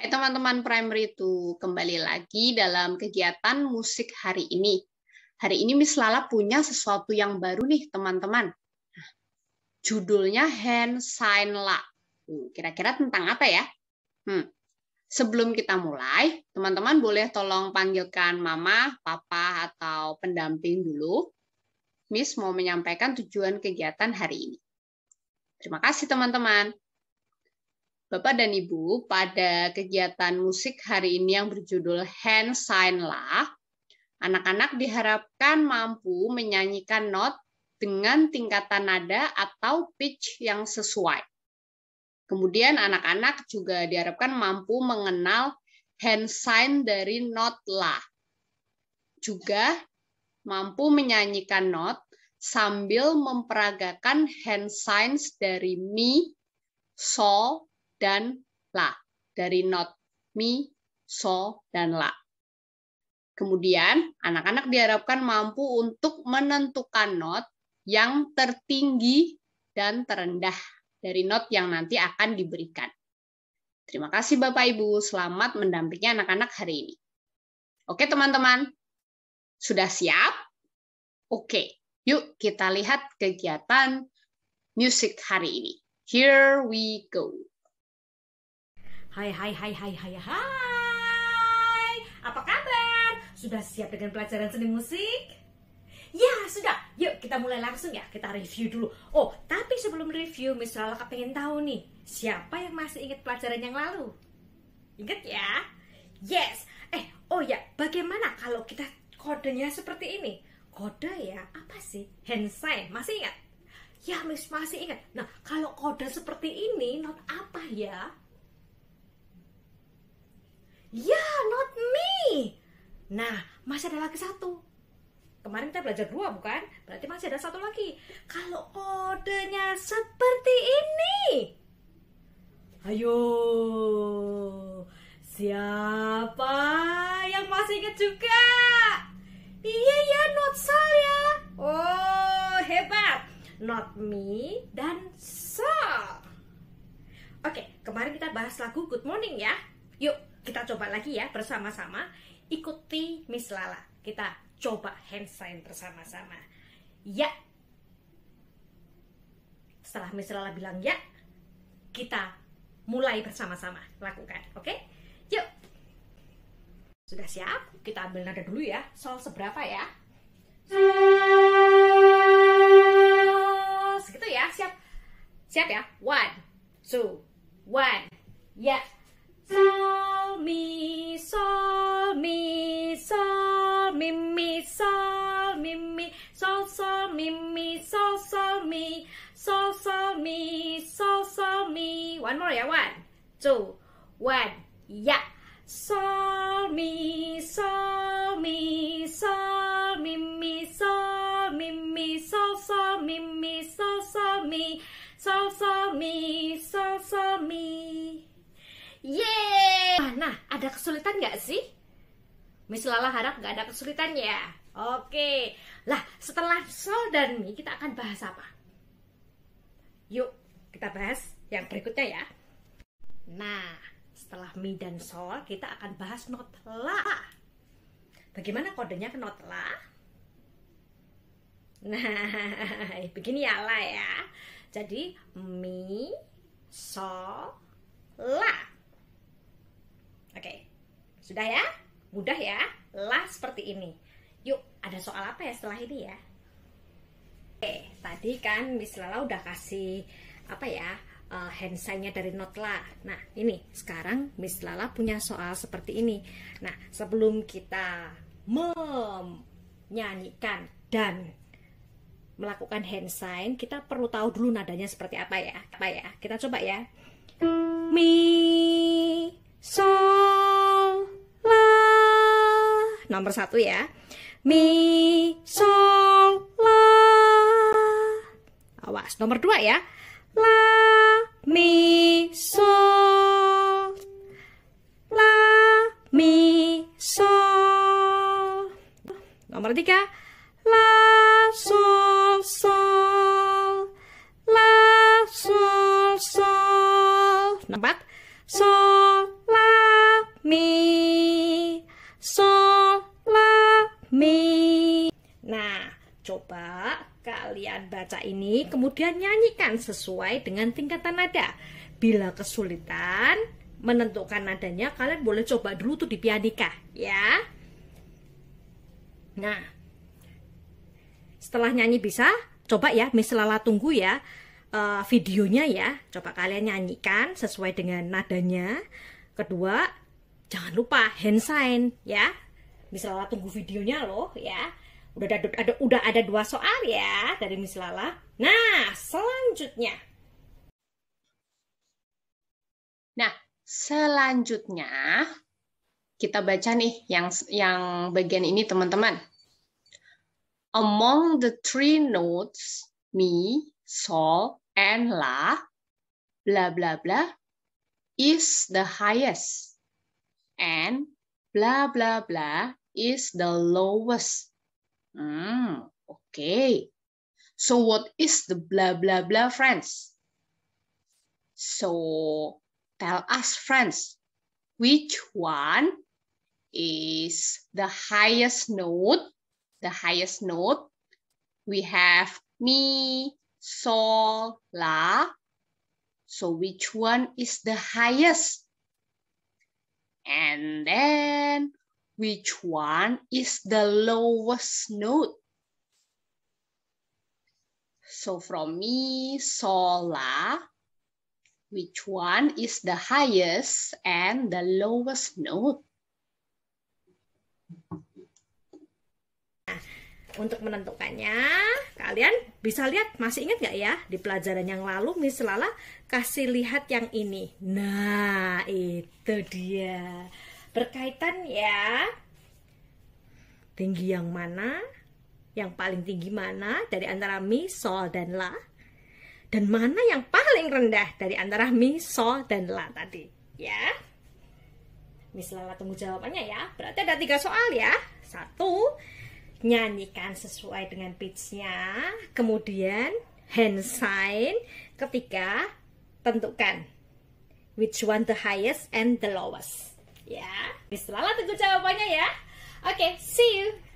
Hai teman-teman Primary itu kembali lagi dalam kegiatan musik hari ini. Hari ini Miss Lala punya sesuatu yang baru nih teman-teman. judulnya Hand Sign La. Hmm, kira-kira tentang apa ya? Hmm. Sebelum kita mulai, teman-teman boleh tolong panggilkan mama, papa, atau pendamping dulu. Miss mau menyampaikan tujuan kegiatan hari ini. Terima kasih teman-teman. Bapak dan Ibu, pada kegiatan musik hari ini yang berjudul Hand Sign Lah, anak-anak diharapkan mampu menyanyikan not dengan tingkatan nada atau pitch yang sesuai. Kemudian anak-anak juga diharapkan mampu mengenal hand sign dari not lah. Juga mampu menyanyikan not sambil memperagakan hand signs dari mi, sol, dan la dari not mi, so dan la. Kemudian anak-anak diharapkan mampu untuk menentukan not yang tertinggi dan terendah dari not yang nanti akan diberikan. Terima kasih Bapak Ibu, selamat mendampingi anak-anak hari ini. Oke teman-teman, sudah siap? Oke, yuk kita lihat kegiatan musik hari ini. Here we go. Hai hai hai hai hai hai Apa kabar? Sudah siap dengan pelajaran seni musik? Ya sudah, yuk kita mulai langsung ya Kita review dulu Oh tapi sebelum review misalnya Lala pengen tahu nih Siapa yang masih ingat pelajaran yang lalu? Ingat ya? Yes Eh oh ya bagaimana kalau kita kodenya seperti ini? Kode ya apa sih? Hand sign masih ingat? Ya Miss masih ingat Nah kalau kode seperti ini not apa ya? yeah not me nah masih ada lagi satu kemarin kita belajar dua bukan berarti masih ada satu lagi kalau kodenya seperti ini ayo siapa yang masih ingat juga iya ya not saya oh hebat not me dan so oke kemarin kita bahas lagu good morning ya yuk kita coba lagi ya bersama-sama ikuti Miss Lala kita coba hand sign bersama-sama ya setelah Miss Lala bilang ya kita mulai bersama-sama lakukan oke okay? yuk sudah siap kita ambil nada dulu ya sol seberapa ya oh, segitu ya siap siap ya one two one ya yeah. mi sol mi sol mi mi sol mi mi sol sol mi mi sol sol mi sol sol mi sol sol mi. One more, yeah. One, two, one, yeah. Sol mi. kesulitan nggak sih? Miss Lala harap nggak ada kesulitan ya. Oke, lah setelah sol dan mi kita akan bahas apa? Yuk kita bahas yang berikutnya ya. Nah, setelah mi dan sol kita akan bahas not la. Bagaimana kodenya ke not la? Nah, begini ya lah ya. Jadi mi, sol, la. Sudah ya? Mudah ya? Lah seperti ini. Yuk, ada soal apa ya setelah ini ya? Oke, tadi kan Miss Lala udah kasih apa ya? Uh, hand sign-nya dari Notla. Nah, ini sekarang Miss Lala punya soal seperti ini. Nah, sebelum kita menyanyikan dan melakukan hand sign, kita perlu tahu dulu nadanya seperti apa ya. Apa ya? Kita coba ya. Mi nomor satu ya. Mi, sol, la. Awas, nomor dua ya. La, mi, sol. La, mi, sol. Nomor tiga. La, sol, sol. La, sol, sol. Empat Sol, kalian baca ini, kemudian nyanyikan sesuai dengan tingkatan nada. Bila kesulitan menentukan nadanya, kalian boleh coba dulu tuh di pianika, ya. Nah, setelah nyanyi bisa, coba ya, Misalnya Lala tunggu ya uh, videonya ya. Coba kalian nyanyikan sesuai dengan nadanya. Kedua, jangan lupa hand sign ya. Misalnya Lala tunggu videonya loh ya. Udah ada, ada, udah ada dua soal ya dari Miss Lala. Nah, selanjutnya. Nah, selanjutnya kita baca nih yang yang bagian ini teman-teman. Among the three notes, mi, sol, and la, bla bla bla, is the highest, and bla bla bla is the lowest. Ah, okay. So what is the blah, blah, blah, friends? So tell us, friends, which one is the highest note? The highest note, we have mi, sol, la. So which one is the highest? And then Which one is the lowest note? So from mi, sola. which one is the highest and the lowest note? Untuk menentukannya, kalian bisa lihat, masih ingat nggak ya? Di pelajaran yang lalu, Miss Lala kasih lihat yang ini. Nah, itu dia berkaitan ya tinggi yang mana, yang paling tinggi mana dari antara mi, sol, dan la, dan mana yang paling rendah dari antara mi, sol, dan la tadi, ya. Miss Lala tunggu jawabannya ya. Berarti ada tiga soal ya. Satu, nyanyikan sesuai dengan pitchnya Kemudian, hand sign. Ketiga, tentukan which one the highest and the lowest ya. Setelah tunggu jawabannya ya. Oke, okay, see you.